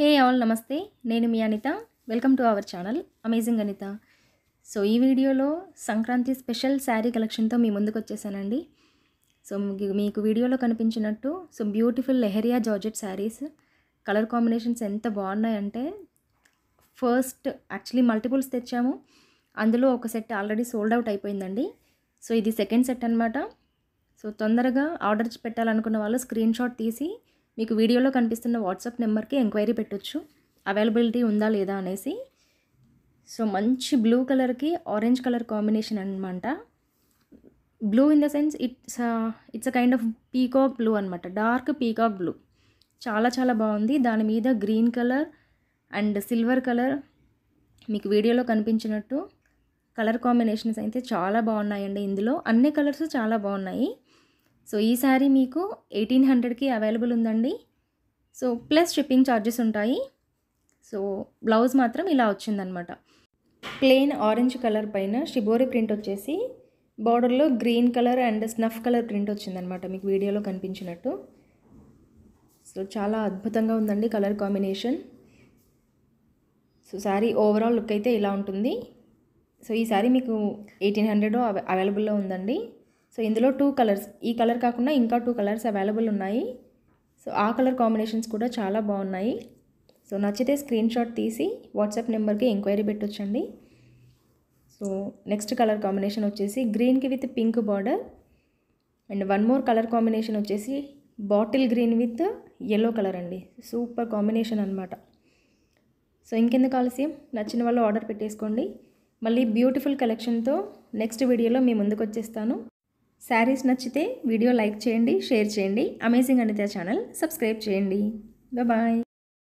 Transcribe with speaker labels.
Speaker 1: హే all నమస్తే నేను మీ Anitha welcome to our channel amazing Anitha so ఈ వీడియోలో సంక్రాంతి స్పెషల్ శారీ కలెక్షన్తో మీ ముందుకు వచ్చేసానండి సో మీకు వీడియోలో కనిపించినట్టు so beautiful leheriya georgette saris colour combinations ఎంత బాగున్నాయంటే ఫస్ట్ యాక్చువల్లీ మల్టిపుల్స్ తెచ్చాము అందులో ఒక సెట్ ఆల్రెడీ సోల్డ్ అవుట్ అయిపోయిందండి సో ఇది సెకండ్ సెట్ అనమాట సో తొందరగా ఆర్డర్ పెట్టాలనుకున్న వాళ్ళు స్క్రీన్ షాట్ తీసి మీకు వీడియోలో కనిపిస్తున్న వాట్సాప్ నెంబర్కి ఎంక్వైరీ పెట్టొచ్చు అవైలబిలిటీ ఉందా లేదా అనేసి సో మంచి బ్లూ కలర్కి ఆరెంజ్ కలర్ కాంబినేషన్ అనమాట blue in the sense it's it's a kind of peacock blue అనమాట డార్క్ పీకాక్ బ్లూ చాలా చాలా బాగుంది దాని మీద green colour and silver colour మీకు వీడియోలో కనిపించినట్టు కలర్ కాంబినేషన్స్ అయితే చాలా బాగున్నాయండి ఇందులో అన్ని కలర్స్ చాలా బాగున్నాయి సో ఈ శారీ మీకు ఎయిటీన్ హండ్రెడ్కి అవైలబుల్ ఉందండి సో ప్లస్ షిప్పింగ్ ఛార్జెస్ ఉంటాయి సో బ్లౌజ్ మాత్రం ఇలా వచ్చిందనమాట ప్లెయిన్ ఆరెంజ్ కలర్ పైన షిబోరి ప్రింట్ వచ్చేసి బార్డర్లో green colour and snuff colour print వచ్చిందనమాట మీకు వీడియోలో కనిపించినట్టు సో చాలా అద్భుతంగా ఉందండి colour combination so sari overall look అయితే ఇలా ఉంటుంది సో ఈ శారీ మీకు ఎయిటీన్ హండ్రెడ్ అవైలబుల్లో ఉందండి సో ఇందులో టూ కలర్స్ ఈ కలర్ కాకుండా ఇంకా టూ కలర్స్ అవైలబుల్ ఉన్నాయి సో ఆ కలర్ కాంబినేషన్స్ కూడా చాలా బాగున్నాయి సో నచ్చితే స్క్రీన్ షాట్ తీసి వాట్సాప్ నెంబర్కి ఎంక్వైరీ పెట్టొచ్చండి సో నెక్స్ట్ కలర్ కాంబినేషన్ వచ్చేసి గ్రీన్కి with pink border and one more colour combination వచ్చేసి bottle green with yellow colour అండి సూపర్ కాంబినేషన్ అనమాట సో ఇంకెందుకు ఆలస్యం నచ్చిన వాళ్ళు ఆర్డర్ పెట్టేసుకోండి మళ్ళీ బ్యూటిఫుల్ కలెక్షన్తో నెక్స్ట్ వీడియోలో మీ ముందుకు వచ్చేస్తాను శారీస్ నచ్చితే వీడియో లైక్ చేయండి షేర్ చేయండి అమేజింగ్ అనిత ఛానల్ సబ్స్క్రైబ్ చేయండి బాయ్